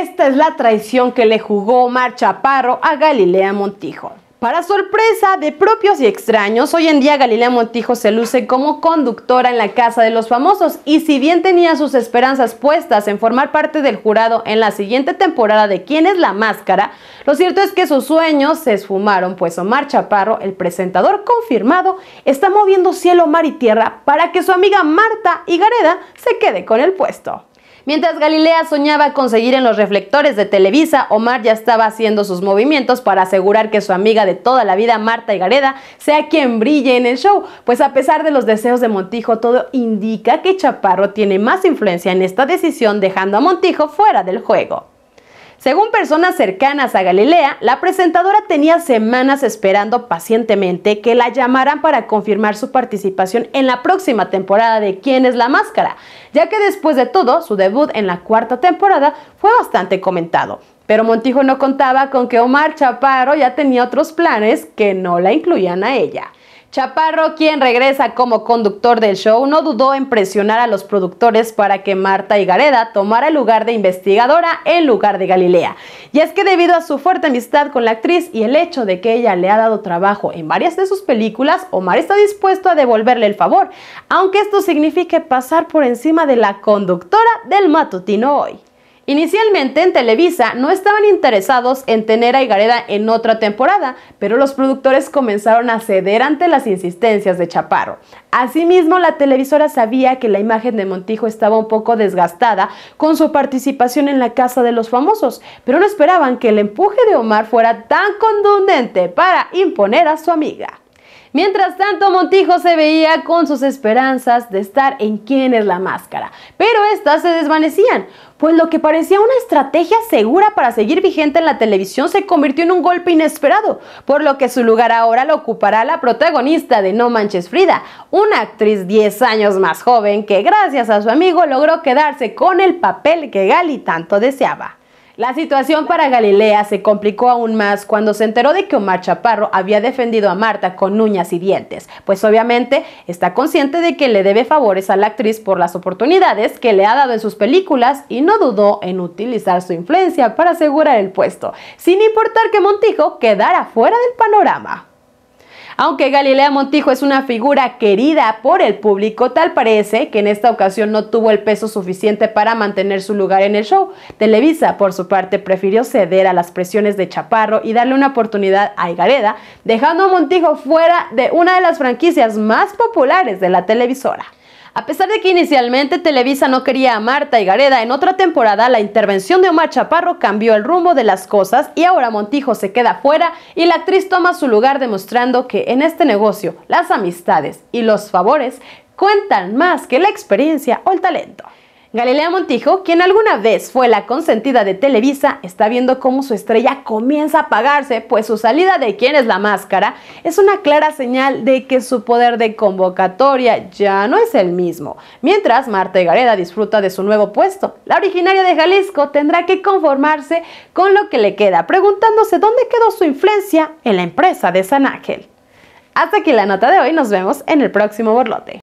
Esta es la traición que le jugó Omar Chaparro a Galilea Montijo. Para sorpresa de propios y extraños, hoy en día Galilea Montijo se luce como conductora en la Casa de los Famosos y si bien tenía sus esperanzas puestas en formar parte del jurado en la siguiente temporada de ¿Quién es la máscara?, lo cierto es que sus sueños se esfumaron, pues Omar Chaparro, el presentador confirmado, está moviendo cielo, mar y tierra para que su amiga Marta Higareda se quede con el puesto. Mientras Galilea soñaba conseguir en los reflectores de Televisa, Omar ya estaba haciendo sus movimientos para asegurar que su amiga de toda la vida, Marta Gareda sea quien brille en el show, pues a pesar de los deseos de Montijo, todo indica que Chaparro tiene más influencia en esta decisión dejando a Montijo fuera del juego. Según personas cercanas a Galilea, la presentadora tenía semanas esperando pacientemente que la llamaran para confirmar su participación en la próxima temporada de ¿Quién es la máscara? Ya que después de todo, su debut en la cuarta temporada fue bastante comentado. Pero Montijo no contaba con que Omar Chaparro ya tenía otros planes que no la incluían a ella. Chaparro, quien regresa como conductor del show, no dudó en presionar a los productores para que Marta Gareda tomara el lugar de investigadora en lugar de Galilea. Y es que debido a su fuerte amistad con la actriz y el hecho de que ella le ha dado trabajo en varias de sus películas, Omar está dispuesto a devolverle el favor, aunque esto signifique pasar por encima de la conductora del matutino hoy. Inicialmente en Televisa no estaban interesados en tener a Higareda en otra temporada, pero los productores comenzaron a ceder ante las insistencias de Chaparro. Asimismo, la televisora sabía que la imagen de Montijo estaba un poco desgastada con su participación en la Casa de los Famosos, pero no esperaban que el empuje de Omar fuera tan contundente para imponer a su amiga. Mientras tanto, Montijo se veía con sus esperanzas de estar en quién es la máscara, pero estas se desvanecían, pues lo que parecía una estrategia segura para seguir vigente en la televisión se convirtió en un golpe inesperado, por lo que su lugar ahora lo ocupará la protagonista de No Manches Frida, una actriz 10 años más joven que gracias a su amigo logró quedarse con el papel que Gali tanto deseaba. La situación para Galilea se complicó aún más cuando se enteró de que Omar Chaparro había defendido a Marta con uñas y dientes, pues obviamente está consciente de que le debe favores a la actriz por las oportunidades que le ha dado en sus películas y no dudó en utilizar su influencia para asegurar el puesto, sin importar que Montijo quedara fuera del panorama. Aunque Galilea Montijo es una figura querida por el público, tal parece que en esta ocasión no tuvo el peso suficiente para mantener su lugar en el show. Televisa, por su parte, prefirió ceder a las presiones de Chaparro y darle una oportunidad a Igareda, dejando a Montijo fuera de una de las franquicias más populares de la televisora. A pesar de que inicialmente Televisa no quería a Marta y Gareda, en otra temporada la intervención de Omar Chaparro cambió el rumbo de las cosas y ahora Montijo se queda fuera y la actriz toma su lugar demostrando que en este negocio las amistades y los favores cuentan más que la experiencia o el talento. Galilea Montijo, quien alguna vez fue la consentida de Televisa, está viendo cómo su estrella comienza a apagarse, pues su salida de quién es la máscara es una clara señal de que su poder de convocatoria ya no es el mismo. Mientras Marta Gareda disfruta de su nuevo puesto, la originaria de Jalisco tendrá que conformarse con lo que le queda, preguntándose dónde quedó su influencia en la empresa de San Ángel. Hasta aquí la nota de hoy, nos vemos en el próximo borlote.